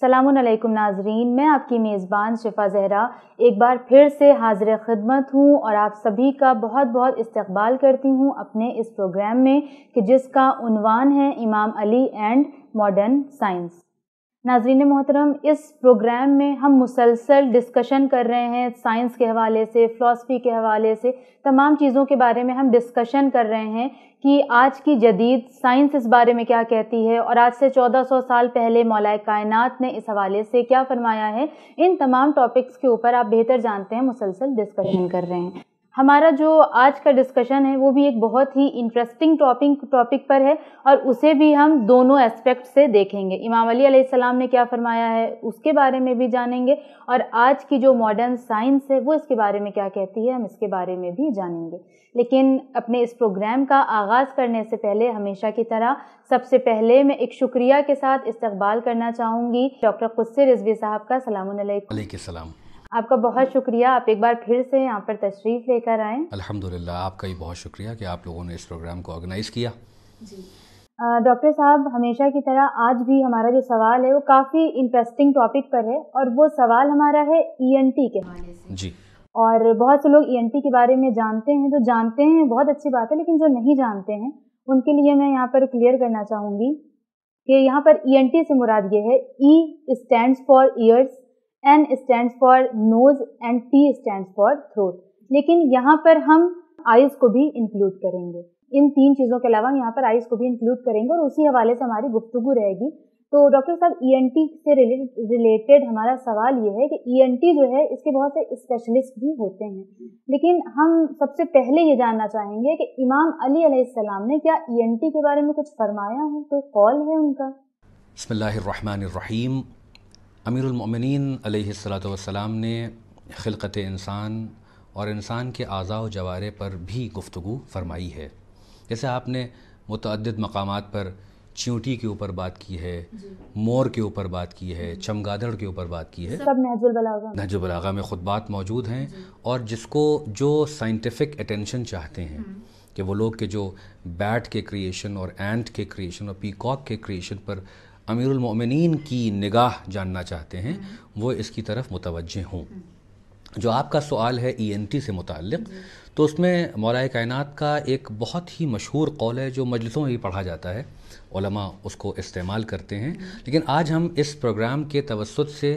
सलामकुम नाजरीन मैं आपकी मेज़बान शिफा जहरा एक बार फिर से हाजिर खिदमत हूँ और आप सभी का बहुत बहुत इस्तबाल करती हूँ अपने इस प्रोग्राम में कि जिसका है इमाम अली एंड मॉडर्न साइंस नाजरीन मोहतरम इस प्रोग्राम में हम मुसलसल डिस्कशन कर रहे हैं साइंस के हवाले से फ़िलासफ़ी के हवाले से तमाम चीज़ों के बारे में हम डिस्कशन कर रहे हैं कि आज की जदीद साइंस इस बारे में क्या कहती है और आज से 1400 साल पहले मौलाए कायनात ने इस हवाले से क्या फरमाया है इन तमाम टॉपिक्स के ऊपर आप बेहतर जानते हैं मुसलसल डिस्कशन कर रहे हैं हमारा जो आज का डिस्कशन है वो भी एक बहुत ही इंटरेस्टिंग टॉपिक टॉपिक पर है और उसे भी हम दोनों एस्पेक्ट से देखेंगे इमाम अली सलाम ने क्या फरमाया है उसके बारे में भी जानेंगे और आज की जो मॉडर्न साइंस है वो इसके बारे में क्या कहती है हम इसके बारे में भी जानेंगे लेकिन अपने इस प्रोग्राम का आगाज़ करने से पहले हमेशा की तरह सबसे पहले मैं एक शुक्रिया के साथ इस्तकबाल करना चाहूँगी डॉक्टर कुस्से रिजवी साहब का सलाम आपका बहुत शुक्रिया आप एक बार फिर से यहाँ पर तशरीफ़ लेकर आए अल्हम्दुलिल्लाह आपका भी बहुत शुक्रिया कि आप लोगों ने इस प्रोग्राम को ऑर्गेनाइज़ किया जी डॉक्टर साहब हमेशा की तरह आज भी हमारा जो सवाल है वो काफ़ी इंटरेस्टिंग टॉपिक पर है और वो सवाल हमारा है ई e के हवाले से जी और बहुत से लोग ई e के बारे में जानते हैं जो तो जानते हैं बहुत अच्छी बात है लेकिन जो नहीं जानते हैं उनके लिए मैं यहाँ पर क्लियर करना चाहूँगी कि यहाँ पर ई e से मुराद ये है E stand for ears N stand for nose and T stand for throat लेकिन यहाँ पर हम आइज को भी इंक्लूड करेंगे इन तीन चीज़ों के अलावा हम यहाँ पर आइज को भी इंक्लूड करेंगे और उसी हवाले से हमारी गुफ्तु रहेगी तो डॉक्टर साहब ई e से रिलेटेड हमारा सवाल ये है कि ई e जो है इसके बहुत से स्पेशलिस्ट भी होते हैं लेकिन हम सबसे पहले ये जानना चाहेंगे कि इमाम अली अलैहिस्सलाम ने क्या ई e के बारे में कुछ फरमाया है कोई कॉल है उनका बसमीम अमीरमिन सलाम ने खिलकत इंसान और इंसान के आज़ा व जवारे पर भी गुफ्तु फरमाई है जैसे आपने मतद मकाम पर चींटी के ऊपर बात की है मोर के ऊपर बात की है चमगादड़ के ऊपर बात की है सब नहजुल बलागा में खुदबात मौजूद हैं और जिसको जो साइंटिफिक अटेंशन चाहते हैं हम्म। कि वो लोग के जो बैट के क्रिएशन और एंट के क्रिएशन और पीकॉक के क्रिएशन पर अमीरमिन की निगाह जानना चाहते हैं वो इसकी तरफ मुतवजह हों जो आपका सवाल है ईएनटी e से मुतक़ तो उसमें मौलाए कायनत का एक बहुत ही मशहूर कौल है जो मजलिसों में पढ़ा जाता है उलमा उसको इस्तेमाल करते हैं लेकिन आज हम इस प्रोग्राम के तवसत से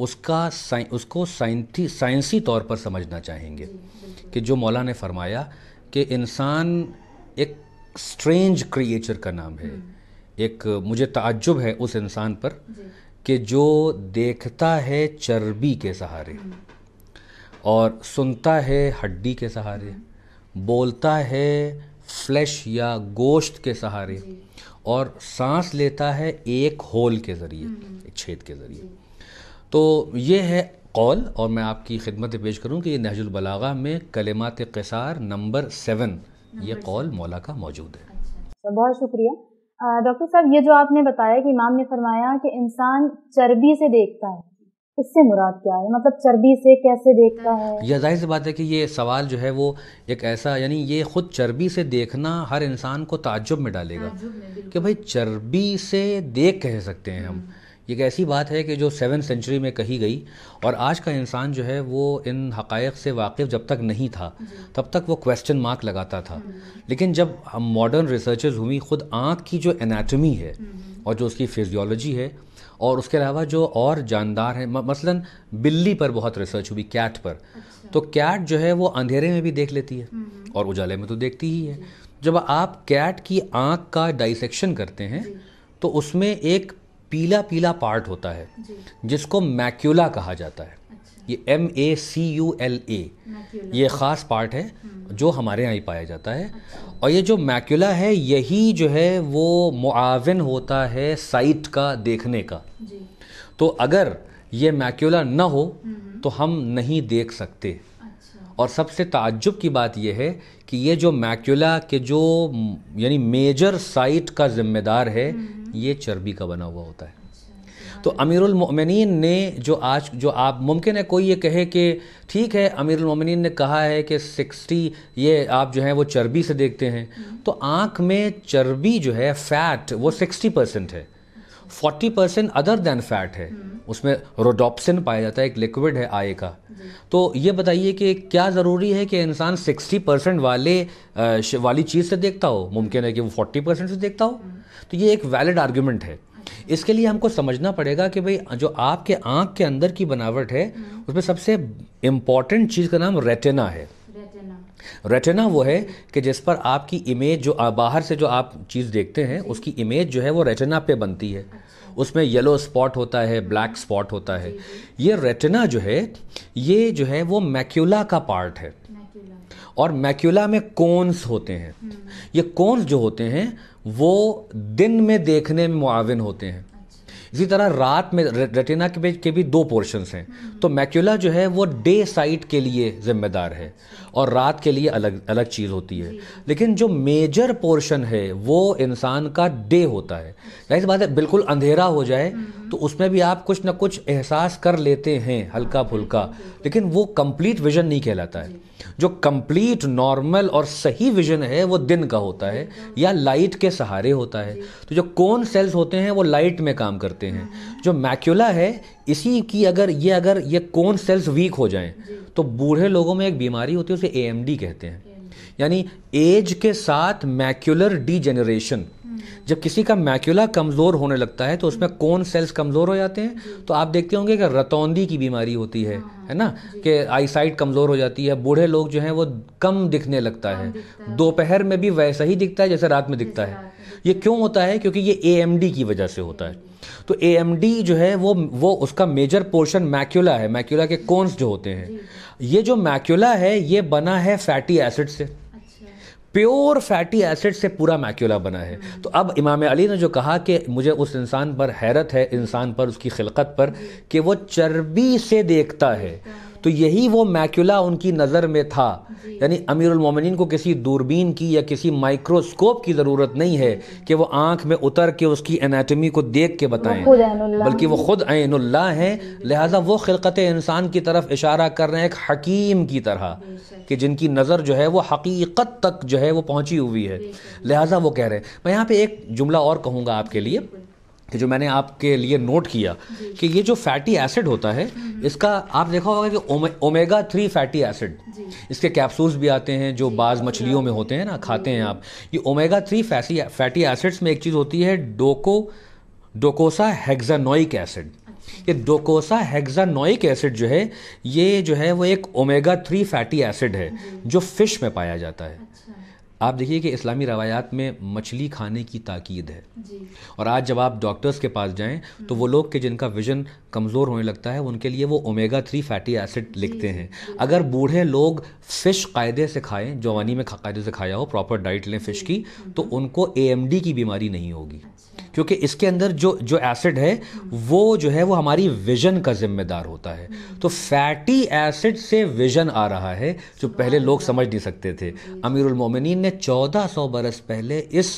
उसका साइ, उसको साइंटी साइंसी तौर पर समझना चाहेंगे कि जो मौला ने फरमाया कि इंसान एक स्ट्रेंज क्रिएचर का नाम है एक मुझे ताज्जुब है उस इंसान पर कि जो देखता है चर्बी के सहारे हम्म। और सुनता है हड्डी के सहारे हम्म। बोलता है फ्लैश या गोश्त के सहारे और सांस लेता है एक होल के ज़रिए हम्म। एक छेद के ज़रिए तो ये है कॉल और मैं आपकी खिदमत पेश करूं कि नहजुल बलागा में कलेमात कसार नंबर सेवन ये कौल मौला का मौजूद है अच्छा। बहुत शुक्रिया डॉक्टर साहब ये जो आपने बताया कि इमाम ने फरमाया कि इंसान चर्बी से देखता है इससे मुराद क्या है मतलब चर्बी से कैसे देखता है यह जाहिर सी बात है कि ये सवाल जो है वो एक ऐसा यानी ये खुद चर्बी से देखना हर इंसान को ताज्जुब में डालेगा कि भाई चर्बी से देख कह सकते हैं हम हम्म। एक ऐसी बात है कि जो सेवन सेंचुरी में कही गई और आज का इंसान जो है वो इन हक़ से वाकिफ़ जब तक नहीं था तब तक वो क्वेश्चन मार्क लगाता था हम्म। लेकिन जब मॉडर्न रिसर्चेज हुई ख़ुद आँख की जो एनाटमी है हम्म। और जो उसकी फिजियोलॉजी है और उसके अलावा जो और जानदार हैं मसलन बिल्ली पर बहुत रिसर्च हुई कैट पर अच्छा। तो कैट जो है वो अंधेरे में भी देख लेती है हम्म। और उजाले में तो देखती ही है जब आप कैट की आँख का डाइसेक्शन करते हैं तो उसमें एक पीला पीला पार्ट होता है जिसको मैक्यूला कहा जाता है अच्छा। ये M A C U L A ये ख़ास पार्ट है हम्म। जो हमारे यहाँ ही पाया जाता है अच्छा। और ये जो मैक्यूला है यही जो है वो मुआवन होता है साइट का देखने का तो अगर ये मैक्यूला ना हो हम्म। तो हम नहीं देख सकते अच्छा। और सबसे ताज्जुब की बात यह है कि ये जो मैक्यूला के जो यानी मेजर साइट का जिम्मेदार है हम्म। ये चर्बी का बना हुआ होता है तो अमीरमिन ने जो आज जो आप मुमकिन है कोई ये कहे कि ठीक है अमीरमिन ने कहा है कि सिक्सटी ये आप जो है वो चर्बी से देखते हैं तो आँख में चर्बी जो है फैट वो सिक्सटी परसेंट है forty percent other than fat है उसमें रोडोप्सिन पाया जाता है एक लिक्विड है आय का तो ये बताइए कि क्या ज़रूरी है कि इंसान सिक्सटी परसेंट वाले वाली चीज़ से देखता हो मुमकिन है कि वो फोर्टी परसेंट से देखता हो तो ये एक वैलिड आर्ग्यूमेंट है इसके लिए हमको समझना पड़ेगा कि भाई जो आपके आंख के अंदर की बनावट है हम्म। उसमें सबसे इंपॉर्टेंट चीज़ का नाम रेटेना है रेटेना वो है कि जिस पर आपकी इमेज जो बाहर से जो आप चीज़ देखते हैं उसकी इमेज जो है वो रेटेना पे बनती है अच्छा। उसमें येलो स्पॉट होता है ब्लैक स्पॉट होता है ये रेटिना जो है ये जो है वो मैक्यूला का पार्ट है और मैक्यूला में कोन्स होते हैं हम्म। ये कोन्स जो होते हैं वो दिन में देखने में मुआवन होते हैं अच्छा। इसी तरह रात में रेटिना के भी के भी दो पोर्शंस हैं तो मैक्यूला हम्म। जो है वो डे साइट के लिए ज़िम्मेदार है और रात के लिए अलग अलग चीज़ होती है लेकिन जो मेजर पोर्शन है वो इंसान का डे होता है ऐसी बात है बिल्कुल अंधेरा हो जाए तो उसमें भी आप कुछ ना कुछ एहसास कर लेते हैं हल्का फुल्का लेकिन वो कंप्लीट विजन नहीं कहलाता है जो कंप्लीट नॉर्मल और सही विजन है वो दिन का होता है या लाइट के सहारे होता है तो जो कौन सेल्स होते हैं वो लाइट में काम करते हैं जो मैक्यूला है इसी की अगर ये अगर ये कौन सेल्स वीक हो जाएं तो बूढ़े लोगों में एक बीमारी होती है उसे ए कहते हैं यानी एज के साथ मैक्यूलर हम्म। डीजेनरेशन जब किसी का मैक्यूला कमज़ोर होने लगता है तो उसमें कौन सेल्स कमज़ोर हो जाते हैं तो आप देखते होंगे कि रतौंदी की बीमारी होती है हाँ, हाँ। है ना कि आईसाइट कमज़ोर हो जाती है बूढ़े लोग जो हैं वो कम दिखने लगता है दोपहर में भी वैसा ही दिखता है जैसे रात में दिखता है ये क्यों होता है क्योंकि ये ए की वजह से होता है तो ए जो है वो वो उसका मेजर पोर्शन मैक्यूला है मैक्यूला के कोन्स जो होते हैं ये जो मैक्यूला है ये बना है फैटी एसिड से प्योर फैटी एसिड से पूरा मैक्यूला बना है हम्म। तो अब इमाम अली ने जो कहा कि मुझे उस इंसान पर हैरत है इंसान पर उसकी खिलकत पर कि वो चर्बी से देखता है अच्छा। तो यही वो मैक्यूला उनकी नज़र में था यानी अमीरमिन को किसी दूरबीन की या किसी माइक्रोस्कोप की ज़रूरत नहीं है कि वो आँख में उतर के उसकी एनाटमी को देख के बताएं बल्कि वो खुद आनुल्ला हैं लिहाजा वो खिलकत इंसान की तरफ इशारा कर रहे हैं एक हकीम की तरह कि जिनकी नज़र जो है वो हकीकत तक जो है वो पहुँची हुई है लिहाजा वो कह रहे हैं मैं यहाँ पर एक जुमला और कहूँगा आपके लिए कि जो मैंने आपके लिए नोट किया कि ये जो फैटी एसिड होता है इसका आप देखा होगा कि ओमे, ओमेगा थ्री फैटी एसिड इसके कैप्सूल्स भी आते हैं जो बाज मछलियों में होते हैं ना खाते हैं आप ये omega three fatty fatty acids में एक चीज़ होती है डोको डोकोसा हेक्सानोइक अच्छा। एसिड ये डोकोसा हेक्सानोइक एसिड जो है ये जो है वो एक ओमेगा थ्री फैटी एसिड है जो फिश में पाया जाता है अच्छा। आप देखिए कि इस्लामी रवायात में मछली खाने की ताकीद है और आज जब आप डॉक्टर्स के पास जाएं तो वो लोग के जिनका विज़न कमज़ोर होने लगता है उनके लिए वो ओमेगा थ्री फैटी एसिड लिखते हैं अगर बूढ़े लोग फ़िश कायदे से खाएं जवानी में कायदे से खाया हो प्रॉपर डाइट लें फ़िश की तो उनको ए की बीमारी नहीं होगी अच्छा। क्योंकि इसके अंदर जो जो एसिड है वो जो है वो हमारी विजन का जिम्मेदार होता है तो फैटी एसिड से विजन आ रहा है जो पहले लोग समझ नहीं सकते थे अमीरुल मोमिनीन ने 1400 बरस पहले इस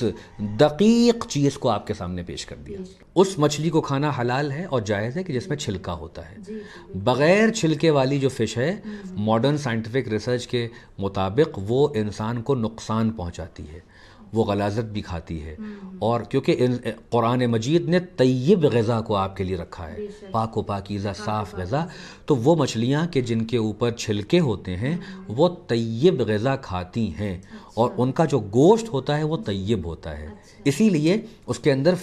दकीक चीज़ को आपके सामने पेश कर दिया उस मछली को खाना हलाल है और जायज़ है कि जिसमें छिलका होता है बग़ैर छिलके वाली जो फ़िश है मॉडर्न साइंटिफिक रिसर्च के मुताबिक वो इंसान को नुकसान पहुँचाती है वो गलाजत भी खाती है हम्म। और क्योंकि कुरान मजीद ने तय्यब गज़ा को आपके लिए रखा है पाक व साफ़ गज़ा तो वो मछलियाँ के जिनके ऊपर छिलके होते हैं हम्म। वो तय्यब गज़ा खाती हैं अच्छा। और उनका जो गोश्त होता है वो तय्यब होता है अच्छा। इसीलिए उसके अंदर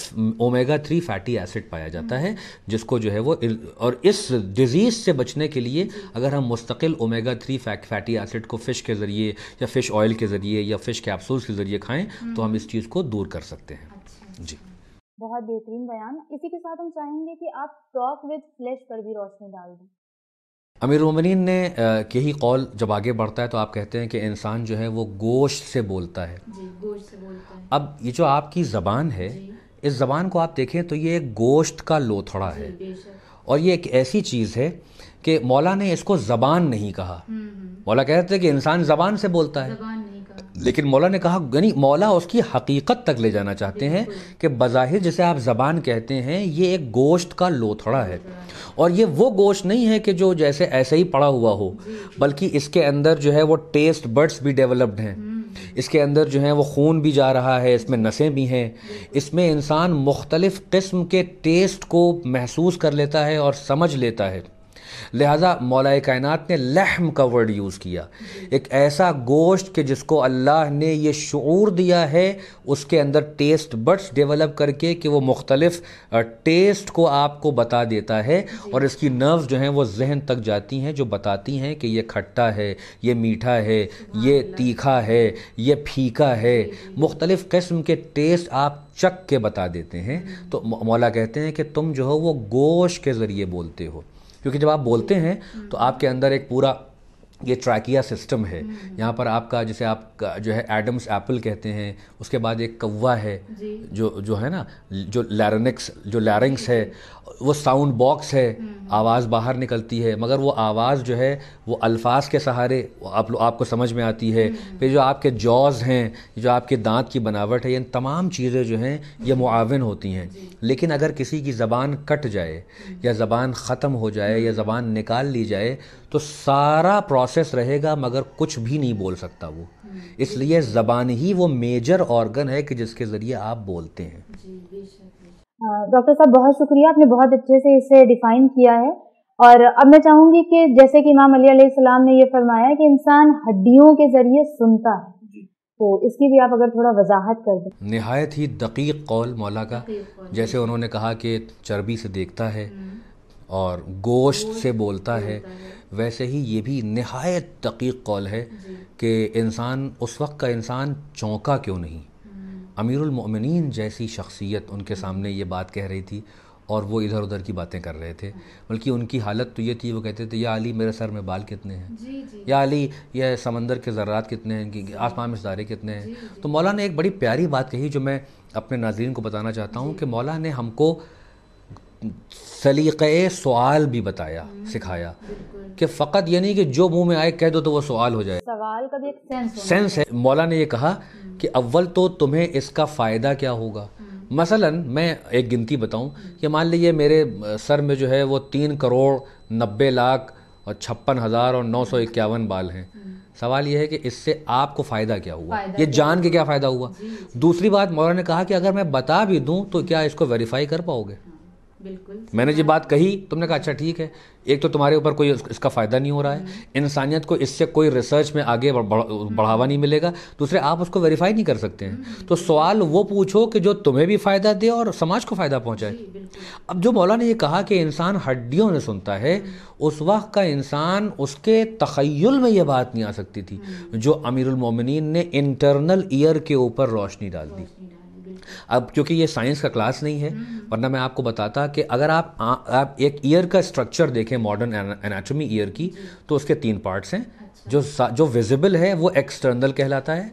ओमेगा थ्री फैटी एसिड पाया जाता हम्म। है जिसको जो है वो और इस डिज़ीज़ से बचने के लिए अगर हम मुस्तकिल ओमेगा थ्री फैटी एसिड को फ़िश के ज़रिए या फ़िश ऑयल के ज़रिए या फ़िश कैप्सूल के ज़रिए खाएँ तो हम्म। हम इस चीज़ को दूर कर सकते हैं अच्छा। जी अच्छा। बहुत बेहतरीन बयान इसी के साथ हम चाहेंगे कि आप टॉक विद फ्लैश पर भी रोशनी डाल दें अमीर उमरीन ने यही कॉल जब आगे बढ़ता है तो आप कहते हैं कि इंसान जो है वो गोश से बोलता है जी गोश से बोलता है अब ये जो आपकी ज़बान है इस ज़बान को आप देखें तो ये गोश्त का लोथड़ा है और ये एक ऐसी चीज़ है कि मौला ने इसको ज़बान नहीं कहा हम्म, हम्म। मौला कहते हैं कि इंसान ज़बान से बोलता है लेकिन मौला ने कहा यानी मौला उसकी हकीकत तक ले जाना चाहते हैं कि बज़ाहिर जिसे आप ज़बान कहते हैं ये एक गोश्त का लोथड़ा है और ये वो गोश्त नहीं है कि जो जैसे ऐसे ही पड़ा हुआ हो बल्कि इसके अंदर जो है वो टेस्ट बर्ड्स भी डेवलप्ड हैं हम्म। इसके अंदर जो है वो खून भी जा रहा है इसमें नसें भी हैं इसमें इंसान मुख्तलिफ़ किस्म के टेस्ट को महसूस कर लेता है और समझ लेता है लिहाजा मौलाए कायनत ने लहम का वर्ड यूज़ किया एक ऐसा गोश्त कि जिसको अल्लाह ने ये शूर दिया है उसके अंदर टेस्ट बड्स डेवलप करके कि वो मुख्तलफ़ टेस्ट को आपको बता देता है और इसकी नर्व्स जो हैं वो जहन तक जाती हैं जो बताती हैं कि ये खट्टा है ये मीठा है ये तीखा है ये फीका है मुख्तलिफ़ कस्म के टेस्ट आप चक के बता देते हैं तो मौला कहते हैं कि तुम जो हो वो गोश के ज़रिए बोलते हो क्योंकि जब आप बोलते हैं तो हम्म। आपके अंदर एक पूरा ये ट्रैकिया सिस्टम है यहाँ पर आपका जैसे आप जो है एडम्स एप्पल कहते हैं उसके बाद एक कौवा है जो जो है ना जो लैरनिक्स जो लैरिंग्स है वो साउंड बॉक्स है हम्म। आवाज़ बाहर निकलती है मगर वो आवाज़ जो है वो अल्फाज के सहारे आप लोग आपको समझ में आती है हम्म। फिर जो आपके जॉज हैं जो आपके दांत की बनावट है इन तमाम चीज़ें जो हैं ये मुआवन होती हैं लेकिन अगर किसी की ज़बान कट जाए हम्म। या ज़बान ख़त्म हो जाए या ज़बान निकाल ली जाए तो सारा प्रोसेस रहेगा मगर कुछ भी नहीं बोल सकता वो इसलिए ज़बान ही वो मेजर ऑर्गन है कि जिसके ज़रिए आप बोलते हैं डॉक्टर हाँ, साहब बहुत शुक्रिया आपने बहुत अच्छे से इसे डिफाइन किया है और अब मैं चाहूंगी कि जैसे कि इमाम अली सलाम ने ये फरमाया कि इंसान हड्डियों के ज़रिए सुनता है तो इसकी भी आप अगर थोड़ा वजाहत कर दें नहायत ही दकीक कौल मौला का जैसे उन्होंने कहा कि चर्बी से देखता है हम्म। और गोश्त से बोलता है, है वैसे ही ये भी नहायत तकी कौल है कि इंसान उस वक्त का इंसान चौंका क्यों नहीं अमीरमिन जैसी शख्सियत उनके सामने ये बात कह रही थी और वो इधर उधर की बातें कर रहे थे बल्कि उनकी हालत तो ये थी वो कहते थे या अली मेरे सर में बाल कितने हैं या अली यह समंदर के ज़रात कितने हैं आसमान में सितारे कितने हैं तो मौला ने एक बड़ी प्यारी बात कही जो मैं अपने नाजरन को बताना चाहता हूँ कि मौला ने हमको सलीक़े सवाल भी बताया हम्म, सिखाया कि फ़कत ये नहीं कि जो मुंह में आए कह दो तो वो सवाल हो जाए सवाल का भी एक सेंस सेंस है मौला ने ये कहा हम्म। कि अव्वल तो तुम्हें इसका फ़ायदा क्या होगा हम्म। मसलन मैं एक गिनती बताऊं कि मान लीजिए मेरे सर में जो है वो तीन करोड़ नब्बे लाख और छप्पन हज़ार और नौ सौ इक्यावन बाल हैं सवाल यह है कि इससे आपको फ़ायदा क्या हुआ ये जान के क्या फ़ायदा हुआ दूसरी बात मौलाना ने कहा कि अगर मैं बता भी दूं तो क्या इसको वेरीफाई कर पाओगे बिल्कुल मैंने जी बात कही तुमने कहा अच्छा ठीक है एक तो तुम्हारे ऊपर कोई इसका फ़ायदा नहीं हो रहा है हम्म। इंसानियत को इससे कोई रिसर्च में आगे हम्म। बढ़ावा नहीं मिलेगा दूसरे आप उसको वेरीफाई नहीं कर सकते हैं हम्म। तो सवाल वो पूछो कि जो तुम्हें भी फ़ायदा दे और समाज को फ़ायदा पहुँचाए अब जो मौला ने ये कहा कि इंसान हड्डियों में सुनता है उस वक्त का इंसान उसके तखयल में यह बात नहीं आ सकती थी जो अमीरमिन ने इंटरनल ईयर के ऊपर रोशनी डाल दी अब क्योंकि ये साइंस का क्लास नहीं है हम्म। वरना मैं आपको बताता कि अगर आप आ, आप एक ईयर का स्ट्रक्चर देखें मॉडर्न एनाटॉमी ईयर की तो उसके तीन पार्ट्स हैं अच्छा। जो जो विजिबल है वो एक्सटर्नल कहलाता है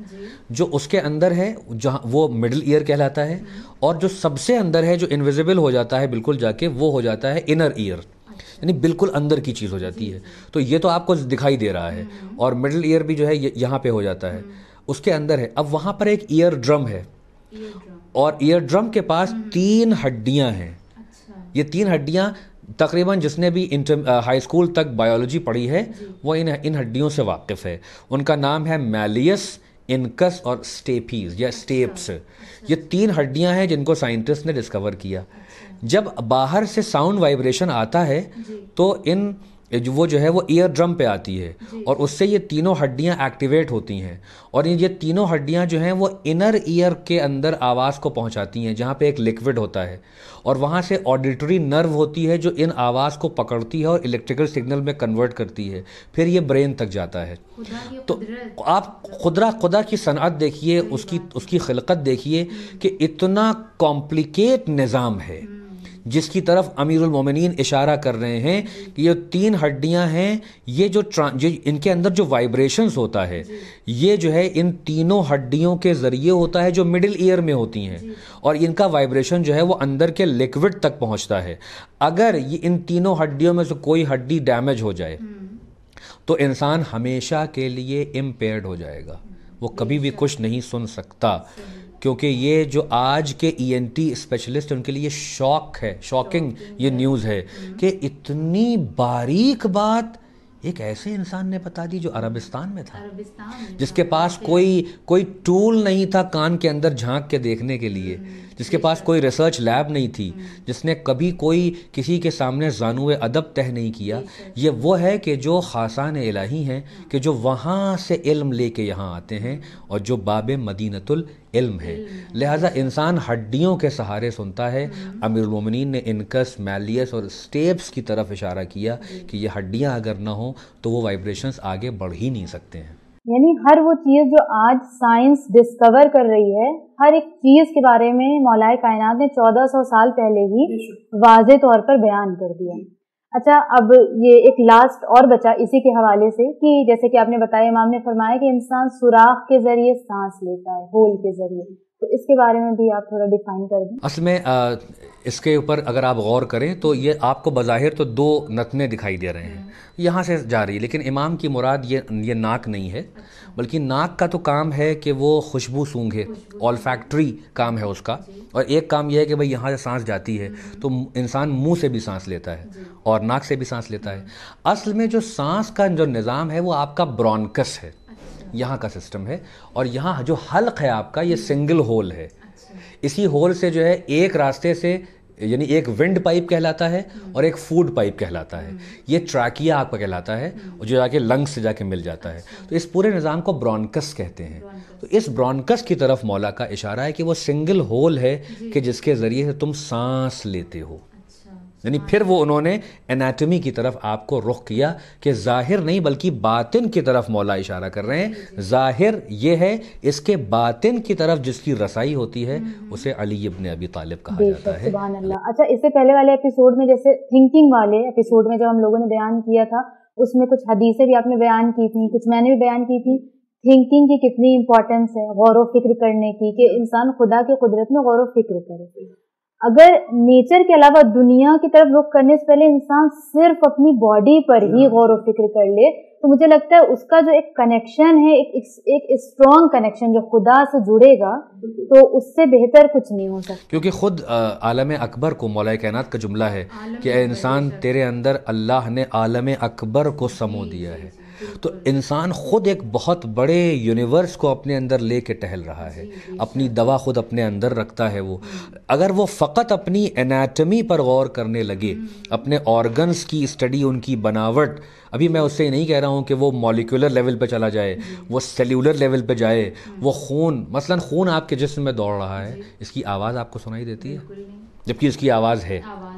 जो उसके अंदर है जहाँ वो मिडिल ईयर कहलाता है हम्म। और जो सबसे अंदर है जो इनविजिबल हो जाता है बिल्कुल जाके वो हो जाता है इनर ईयर अच्छा। यानी बिल्कुल अंदर की चीज़ हो जाती है तो ये तो आपको दिखाई दे रहा है हम्म। और मिडिल ईयर भी जो है यहाँ पे हो जाता है उसके अंदर है अब वहाँ पर एक ईयर ड्रम है और ईयर ड्रम के पास hmm. तीन हड्डियां हैं अच्छा। ये तीन हड्डियां तकरीबन जिसने भी इंटर हाई स्कूल तक बायोलॉजी पढ़ी है वो इन इन हड्डियों से वाकिफ़ है उनका नाम है मैलियस इनकस और स्टेपीज या स्टेप्स अच्छा, अच्छा। ये तीन हड्डियां हैं जिनको साइंटिस्ट ने डिस्कवर किया अच्छा। जब बाहर से साउंड वाइब्रेशन आता है तो इन ये जो वो जो है वो ईयर ड्रम पे आती है और उससे ये तीनों हड्डियाँ एक्टिवेट होती हैं और ये तीनों हड्डियाँ जो हैं वो इनर ईयर के अंदर आवाज़ को पहुँचाती हैं जहाँ पे एक लिक्विड होता है और वहाँ से ऑडिटरी नर्व होती है जो इन आवाज़ को पकड़ती है और इलेक्ट्रिकल सिग्नल में कन्वर्ट करती है फिर ये ब्रेन तक जाता है तो आप खुदरा खुदा की तो सनअत देखिए उसकी उसकी खिलकत देखिए कि इतना कॉम्प्लिकेट निज़ाम है हम्म। जिसकी तरफ अमीरुल मोमिनीन इशारा कर रहे हैं कि ये तीन हड्डियां हैं ये जो ट्रां जो इनके अंदर जो वाइब्रेशंस होता है ये जो है इन तीनों हड्डियों के ज़रिए होता है जो मिडिल ईयर में होती हैं और इनका वाइब्रेशन जो है वो अंदर के लिक्विड तक पहुंचता है अगर ये इन तीनों हड्डियों में से कोई हड्डी डैमेज हो जाए हम्म। तो इंसान हमेशा के लिए इम्पेयर्ड हो जाएगा वो कभी भी कुछ नहीं सुन सकता क्योंकि ये जो आज के ईएनटी e स्पेशलिस्ट उनके लिए शॉक है शॉकिंग ये न्यूज़ है हम्म। कि इतनी बारीक बात एक ऐसे इंसान ने बता दी जो अरबिस्तान में था अरबिस्तान जिसके पास कोई कोई टूल नहीं था कान के अंदर झांक के देखने के लिए हम्म, जिसके पास कोई रिसर्च लैब नहीं थी हम्म। जिसने कभी कोई किसी के सामने जानू अदब तय नहीं किया ये वो है कि जो खासान इलाही हैं हाँ। कि जो वहाँ से इल्म लेके यहाँ आते हैं और जो बाब मदीनतुल इल्म है लिहाजा इंसान हड्डियों के सहारे सुनता है अमीर उमिन ने इनकस मैलियस और स्टेप्स की तरफ इशारा किया कि ये हड्डियाँ अगर ना हो तो वो वाइब्रेशंस आगे बढ़ ही नहीं सकते हैं यानी हर वो चीज़ जो आज साइंस डिस्कवर कर रही है हर एक चीज़ के बारे में मौलाए कायनात ने 1400 साल पहले ही वाज तौर पर बयान कर दिया अच्छा अब ये एक लास्ट और बचा इसी के हवाले से कि जैसे कि आपने बताया इमाम ने फरमाया कि इंसान सुराख के जरिए सांस लेता है होल के जरिए तो इसके बारे में भी आप थोड़ा डिफाइन कर दें असल में इसके ऊपर अगर आप गौर करें तो ये आपको बज़ाहिर तो दो नतने दिखाई दे रहे हैं हम्म। यहाँ से जा रही है लेकिन इमाम की मुराद ये ये नाक नहीं है अच्छा। बल्कि नाक का तो काम है कि वो खुशबू सूंघे ऑल फैक्ट्री काम है उसका और एक काम यह है कि भाई यहाँ से सांस जाती है हम्म। तो इंसान मुंह से भी सांस लेता है और नाक से भी सांस लेता है हम्म। असल में जो सांस का जो निज़ाम है वो आपका ब्रॉनकस है यहाँ का सिस्टम है और यहाँ जो हल्क है आपका ये सिंगल होल है इसी होल से जो है एक रास्ते से यानी एक विंड पाइप कहलाता है और एक फूड पाइप कहलाता है ये ट्राकिया आपका कहलाता है और जो जाके लंग्स से जाके मिल जाता है तो इस पूरे निज़ाम को ब्रॉन्कस कहते हैं तो इस ब्रॉन्कस की तरफ मौला का इशारा है कि वो सिंगल होल है कि जिसके ज़रिए से तुम सांस लेते हो यानी फिर वो उन्होंने एनाटमी की तरफ आपको रुख किया कि ज़ाहिर नहीं बल्कि बातिन की तरफ मौला इशारा कर रहे हैं ज़ाहिर ये है इसके बातिन की तरफ जिसकी रसाई होती है हम्म। उसे अली इब्न अबी तालिब कहा जाता है अल्लाह अच्छा इससे पहले वाले एपिसोड में जैसे थिंकिंग वाले एपिसोड में जब हम लोगों ने बयान किया था उसमें कुछ हदीसें भी आपने बयान की थी कुछ मैंने भी बयान की थी थिंकिंग की कितनी इंपॉर्टेंस है गौर व फिक्र करने की कि इंसान खुदा की कुदरत में गौर व फिक्र करे अगर नेचर के अलावा दुनिया की तरफ रुख करने से पहले इंसान सिर्फ अपनी बॉडी पर ही गौर व फिक्र कर ले तो मुझे लगता है उसका जो एक कनेक्शन है एक एक स्ट्रॉन्ग कनेक्शन जो खुदा से जुड़ेगा तो उससे बेहतर कुछ नहीं हो सकता क्योंकि खुद आलम अकबर को मौलाए कायनात का जुमला है कि इंसान तेरे अंदर अल्लाह ने आलम अकबर को समो दिया है तो इंसान ख़ुद एक बहुत बड़े यूनिवर्स को अपने अंदर ले के टहल रहा है अपनी दवा खुद अपने अंदर रखता है वो अगर वो फ़कत अपनी एनाटमी पर गौर करने लगे हम्म। अपने ऑर्गन्स की स्टडी उनकी बनावट अभी मैं उससे नहीं कह रहा हूँ कि वो मॉलिकुलर लेवल पे चला जाए वो सेल्यूलर लेवल पे जाए हम्म। वो खून मसलन खून आपके जिसम में दौड़ रहा है इसकी आवाज़ आपको सुनाई देती है जबकि इसकी आवाज़ है आवाज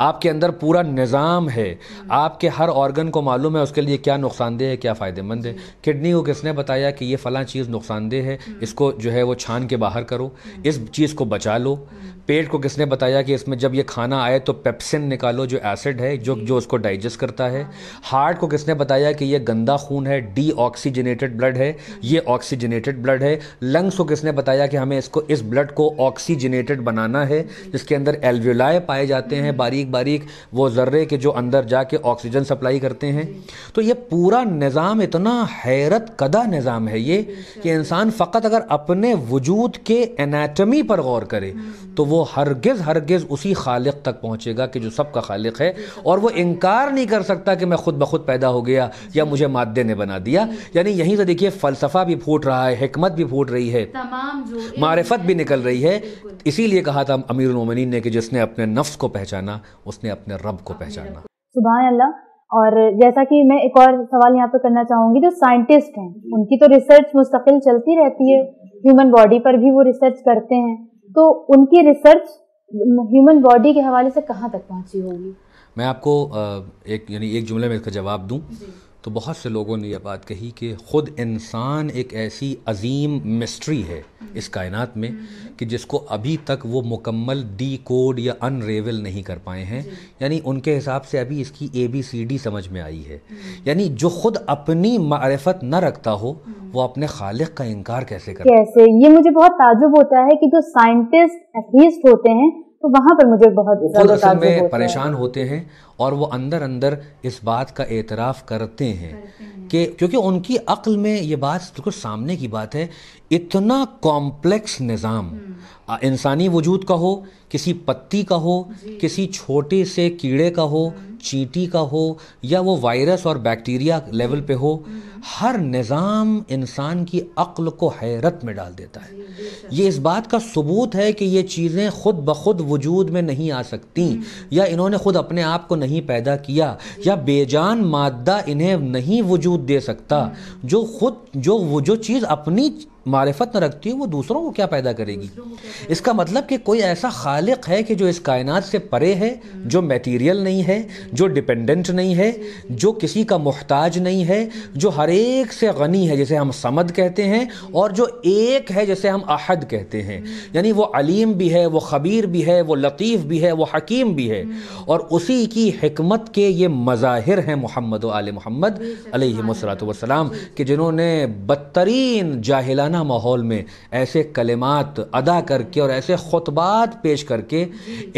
आपके अंदर पूरा निज़ाम है आपके हर ऑर्गन को मालूम है उसके लिए क्या नुकसानदेह है क्या फ़ायदेमंद है किडनी को किसने बताया कि ये फ़लाँ चीज़ नुकसानदेह है हम्म। इसको जो है वो छान के बाहर करो हम्म। इस चीज़ को बचा लो हम्म। पेट को किसने बताया कि इसमें जब ये खाना आए तो पेप्सिन निकालो जो एसिड है जो जो उसको डाइजेस्ट करता है हाँ। हार्ट को किसने बताया कि ये गंदा खून है डी ऑक्सीजनेटेड ब्लड है ये ऑक्सीजनेटेड ब्लड है लंग्स को किसने बताया कि हमें इसको इस ब्लड को ऑक्सीजनेटेड बनाना है जिसके अंदर एल्विलाय पाए जाते हैं बारीक बारीक वो ज़र्रे के जो अंदर जाके ऑक्सीजन सप्लाई करते हैं तो ये पूरा निज़ाम इतना हैरत कदा निज़ाम है ये कि इंसान फ़कत अगर अपने वजूद के एनाटमी पर गौर करे तो वो हरगिज़ हरगिज़ उसी खालिक तक पहुँचेगा कि जो सब का खालिक है और वो इनकार नहीं कर सकता कि मैं खुद ब खुद पैदा हो गया या मुझे मादे ने बना दिया यानी यहीं से देखिए फ़लसफ़ा भी फूट रहा है हमत भी फूट रही है मारफत भी निकल रही है इसीलिए कहा था अमीर उमिन ने कि जिसने अपने नफ्स को पहचाना पहचाना उसने अपने रब को पहचाना सुबह अल्लाह और जैसा कि मैं एक और सवाल यहाँ पर करना चाहूंगी जो साइंटिस्ट हैं उनकी तो रिसर्च मुस्तकिल चलती रहती है ह्यूमन बॉडी पर भी वो रिसर्च करते हैं तो उनकी रिसर्च ह्यूमन बॉडी के हवाले से कहाँ तक पहुँची होगी मैं आपको एक यानी एक जुमले में इसका जवाब दूँ तो बहुत से लोगों ने यह बात कही कि ख़ुद इंसान एक ऐसी अजीम मिस्ट्री है इस कायनात में कि जिसको अभी तक वो मुकम्मल डी कोड या अनरेवल नहीं कर पाए हैं यानी उनके हिसाब से अभी इसकी ए बी सी डी समझ में आई है यानी जो ख़ुद अपनी मारफत न रखता हो वो अपने खालिक का इनकार कैसे कर कैसे ये मुझे बहुत ताजुब होता है कि जो साइंटिस्ट एथलीस्ट होते हैं तो वहाँ पर मुझे बहुत असल में परेशान होते हैं और वो अंदर अंदर इस बात का एतराफ़ करते हैं कि क्योंकि उनकी अक्ल में ये बात बिल्कुल सामने की बात है इतना कॉम्प्लेक्स निज़ाम इंसानी वजूद का हो किसी पत्ती का हो किसी छोटे से कीड़े का हो हम्म। चींटी का हो या वो वायरस और बैक्टीरिया लेवल पे हो हम्म। हर निज़ाम इंसान की अक्ल को हैरत में डाल देता है ये इस बात का सबूत है कि ये चीज़ें ख़ुद ब खुद वजूद में नहीं आ सकती हम्म। या इन्होंने ख़ुद अपने आप को नहीं पैदा किया या बेजान मादा इन्हें नहीं वजूद दे सकता जो खुद जो वो जो चीज़ अपनी मारफत न रखती है वो दूसरों को क्या पैदा करेगी इसका मतलब कि कोई ऐसा खालिक है कि जो इस कायनात से परे है जो मटेरियल नहीं है जो डिपेंडेंट नहीं है जो किसी का मोहताज नहीं है जो हर एक से गनी है जिसे हम समद कहते हैं और जो एक है जिसे हम अहद कहते हैं यानी वो अलीम भी है वो खबीर भी है वो लतीफ़ भी है वो हकीम भी है और उसी की हमत के ये मज़ाहिर हैं मोहम्मद आल मोहम्मद वसलाम कि जिन्होंने बदतरीन जाहिलाना माहौल में ऐसे कलिमात अदा कर करके और ऐसे खुतबात पेश करके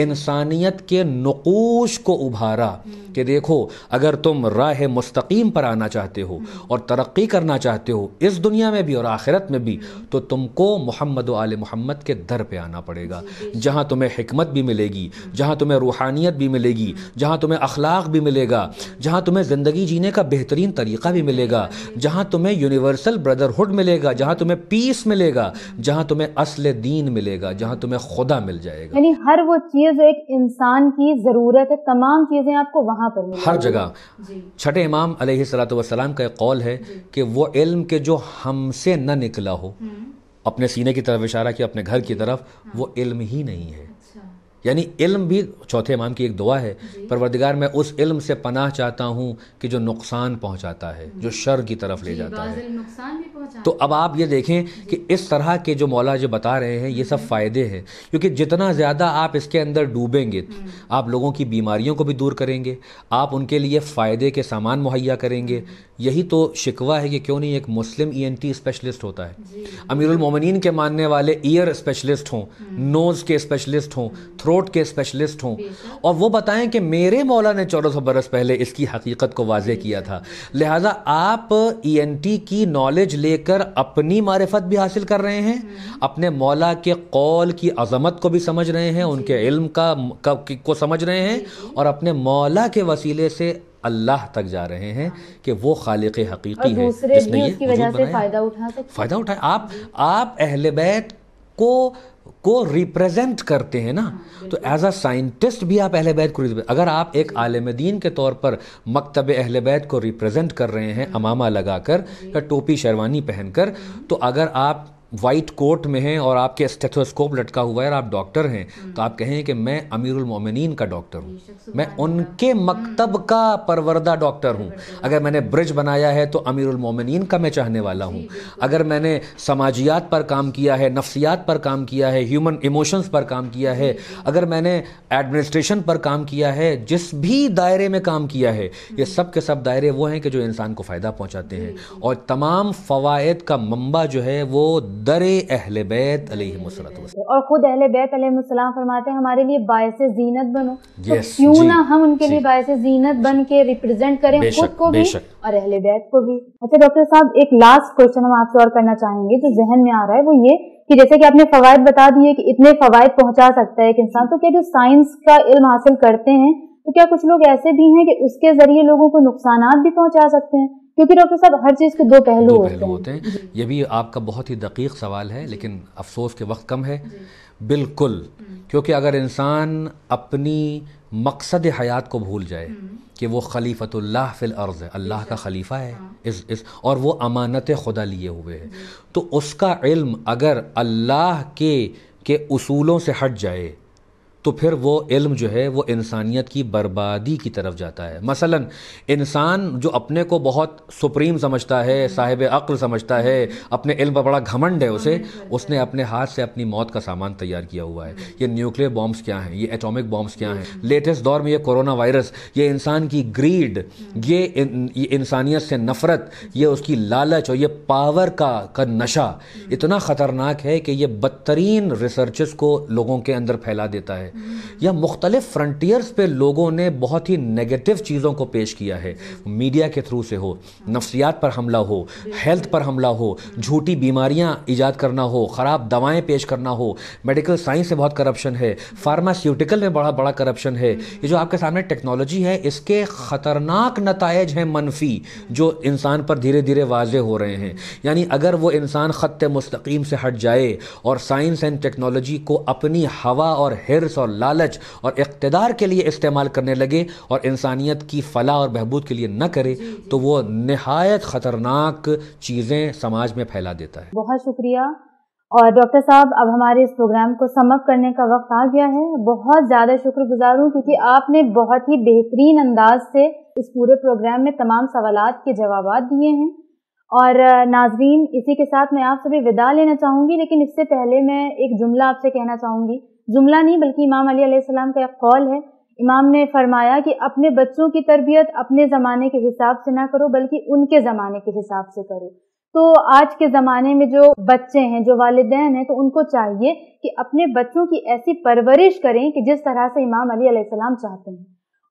इंसानियत के नकूश को उभारा कि देखो अगर तुम राह मुस्तकीम पर आना चाहते हो और तरक्की करना चाहते हो इस दुनिया में भी और आखिरत में भी तो तुमको मोहम्मद आल मोहम्मद के दर पे आना पड़ेगा जहाँ तुम्हें हमत भी मिलेगी जहाँ तुम्हें रूहानियत भी मिलेगी जहाँ तुम्हें अखलाक भी मिलेगा जहाँ तुम्हें ज़िंदगी जीने का बेहतरीन तरीका भी मिलेगा जहाँ तुम्हें यूनिवर्सल ब्रदरहुड मिलेगा जहाँ तुम्हें पीस मिलेगा जहाँ तुम्हें असल दीन मिलेगा मिलेगा जहाँ तुम्हें खुदा मिल जाएगा यानी हर वो चीज़ एक इंसान की ज़रूरत है तमाम चीज़ें आपको वहां पर मिलेगी हर जगह छठे इमाम सलाम का एक कौल है कि वो इल्म के जो हमसे न निकला हो हम्म। अपने सीने की तरफ इशारा किया अपने घर की तरफ हाँ। वो इल्म ही नहीं है अच्छा। यानी इल्म भी चौथे इमाम की एक दुआ है परवरदिगार मैं उस इल्म से पनाह चाहता हूँ कि जो नुकसान पहुँचाता है हम्म। जो शर की तरफ ले जाता है तो अब आप ये देखें कि इस तरह के जो मौला जो बता रहे हैं ये सब हम्म। फ़ायदे हैं क्योंकि जितना ज़्यादा आप इसके अंदर डूबेंगे हम्म। आप लोगों की बीमारियों को भी दूर करेंगे आप उनके लिए फ़ायदे के सामान मुहैया करेंगे हम्म। यही तो शिकवा है कि क्यों नहीं एक मुस्लिम टी e स्पेशलिस्ट होता है अमीरमिन के मानने वाले ईयर स्पेशलिस्ट हों नोज़ के स्पेशलिस्ट हों थ्रोट के स्पेशलिस्ट हों और वो बताएं कि मेरे मौला ने चौदह सौ बरस पहले इसकी हकीकत को वाजे किया था लिहाजा आप ई e की नॉलेज ले लेकर अपनी मारफत भी हासिल कर रहे हैं हम्म। अपने मौला के कौल की अजमत को भी समझ रहे हैं उनके इल्म का, का को समझ रहे हैं और अपने मौला के वसीले से अल्लाह तक जा रहे हैं कि वो खालिक हकीकी है जिसने ये फायदा उठाए आप आप अहल बैत को को रिप्रेजेंट करते हैं ना हाँ, तो एज अ साइंटिस्ट भी आप अहल बैत को अगर आप एक आलम दीन के तौर पर मकतब अहल बैत को रिप्रेजेंट कर रहे हैं हाँ। अमामा लगाकर या टोपी शेरवानी पहनकर हाँ। तो अगर आप वाइट कोट में हैं और आपके स्टेथोस्कोप लटका हुआ है और आप डॉक्टर हैं हम्म। तो आप कहें कि मैं अमीरुल मोमिनीन का डॉक्टर हूँ मैं उनके हम्म। मकतब का परवरदा डॉक्टर हूँ अगर मैंने ब्रिज बनाया है तो अमीरुल मोमिनीन का मैं चाहने वाला हूँ अगर मैंने समाजियात पर काम किया है नफ्सियात पर काम किया है ह्यूमन इमोशंस पर काम किया है अगर मैंने एडमिनिस्ट्रेशन पर काम किया है जिस भी दायरे में काम किया है ये हम्म। सब के सब दायरे वो हैं कि जो इंसान को फ़ायदा पहुँचाते हैं और तमाम फ़वाद का मंबा जो है वो दर अहल बैत और ख़ुद अहल बैत अलैहिस्सलाम फरमाते हैं हमारे लिए बायस जीनत बनो तो yes, तो क्यों ना हम उनके लिए बायस जीनत बन के रिप्रेजेंट करें खुद को भी और अहल बैत को भी अच्छा डॉक्टर साहब एक लास्ट क्वेश्चन हम आपसे और करना चाहेंगे जो जहन में आ रहा है वो ये कि जैसे कि आपने फवायद बता दिए कि इतने फवायद पहुंचा सकता है एक इंसान तो क्या जो साइंस का इल्म हासिल करते हैं तो क्या कुछ लोग ऐसे भी हैं कि उसके जरिए लोगों को नुकसान भी पहुंचा सकते हैं क्योंकि डॉक्टर साहब हर चीज़ के दो पहलू दो पहलू होते हैं, ये भी आपका बहुत ही दकीक सवाल है लेकिन अफसोस के वक्त कम है बिल्कुल हम्म। क्योंकि अगर इंसान अपनी मकसद हयात को भूल जाए हम्म। कि वो खलीफतुल्लाह फिल अर्ज़ है अल्लाह का खलीफा है हाँ। इस इस और वो अमानत खुदा लिए हुए है तो उसका इल्म अगर अल्लाह के के उसूलों से हट जाए तो फिर वो इल्म जो है वो इंसानियत की बर्बादी की तरफ जाता है मसलन इंसान जो अपने को बहुत सुप्रीम समझता है साहिब अक्ल समझता है अपने इल्म पर बड़ा घमंड है उसे उसने अपने हाथ से अपनी मौत का सामान तैयार किया हुआ है ये न्यूक्लियर बॉम्ब्स क्या हैं ये एटॉमिक बॉम्ब्स क्या हैं लेटेस्ट दौर में ये कोरोना वायरस ये इंसान की ग्रीड ये इंसानियत से नफ़रत ये उसकी लालच और ये पावर का का नशा इतना ख़तरनाक है कि ये बदतरीन रिसर्चेस को लोगों के अंदर फैला देता है या मुख्तलिफ फ्रंटियर्स पे लोगों ने बहुत ही नेगेटिव चीज़ों को पेश किया है मीडिया के थ्रू से हो नफ्सियात पर हमला हो हेल्थ पर हमला हो झूठी बीमारियां ईजाद करना हो ख़राब दवाएं पेश करना हो मेडिकल साइंस में बहुत करप्शन है फार्मास्यूटिकल में बड़ा बड़ा करप्शन है ये जो आपके सामने टेक्नोलॉजी है इसके ख़तरनाक नतज हैं मनफी जो इंसान पर धीरे धीरे वाजे हो रहे हैं यानी अगर वो इंसान ख़त मुस्तकीम से हट जाए और साइंस एंड टेक्नोलॉजी को अपनी हवा और हिरस और लालच और इकतदार के लिए इस्तेमाल करने लगे और इंसानियत की फ़लाह और बहबूद के लिए न करे तो वो नहायत ख़तरनाक चीज़ें समाज में फैला देता है बहुत शुक्रिया और डॉक्टर साहब अब हमारे इस प्रोग्राम को समअप करने का वक्त आ गया है बहुत ज़्यादा शुक्रगुजार हूँ क्योंकि आपने बहुत ही बेहतरीन अंदाज से इस पूरे प्रोग्राम में तमाम सवाल के जवाब दिए हैं और नाजरीन इसी के साथ मैं आप सभी विदा लेना चाहूँगी लेकिन इससे पहले मैं एक जुमला आपसे कहना चाहूँगी जुमला नहीं बल्कि इमाम अली सलाम का एक कौल है इमाम ने फरमाया कि अपने बच्चों की तरबियत अपने ज़माने के हिसाब से ना करो बल्कि उनके ज़माने के हिसाब से करो तो आज के ज़माने में जो बच्चे हैं जो वालदेन हैं तो उनको चाहिए कि अपने बच्चों की ऐसी परवरिश करें कि जिस तरह से इमाम अली अलैहिस्सलाम चाहते हैं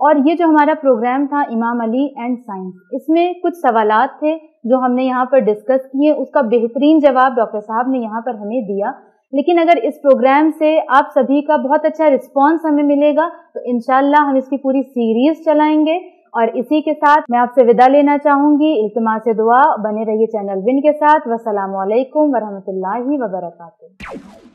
और ये जो हमारा प्रोग्राम था इमाम अली एंड साइंस इसमें कुछ सवाल थे जो हमने यहाँ पर डिस्कस किए उसका बेहतरीन जवाब डॉक्टर साहब ने यहाँ पर हमें दिया लेकिन अगर इस प्रोग्राम से आप सभी का बहुत अच्छा रिस्पॉन्स हमें मिलेगा तो इनशाला हम इसकी पूरी सीरीज चलाएंगे और इसी के साथ मैं आपसे विदा लेना चाहूंगी इल्तमा से दुआ बने रहिए चैनल विन के साथ वसलामकुम वरहमत ला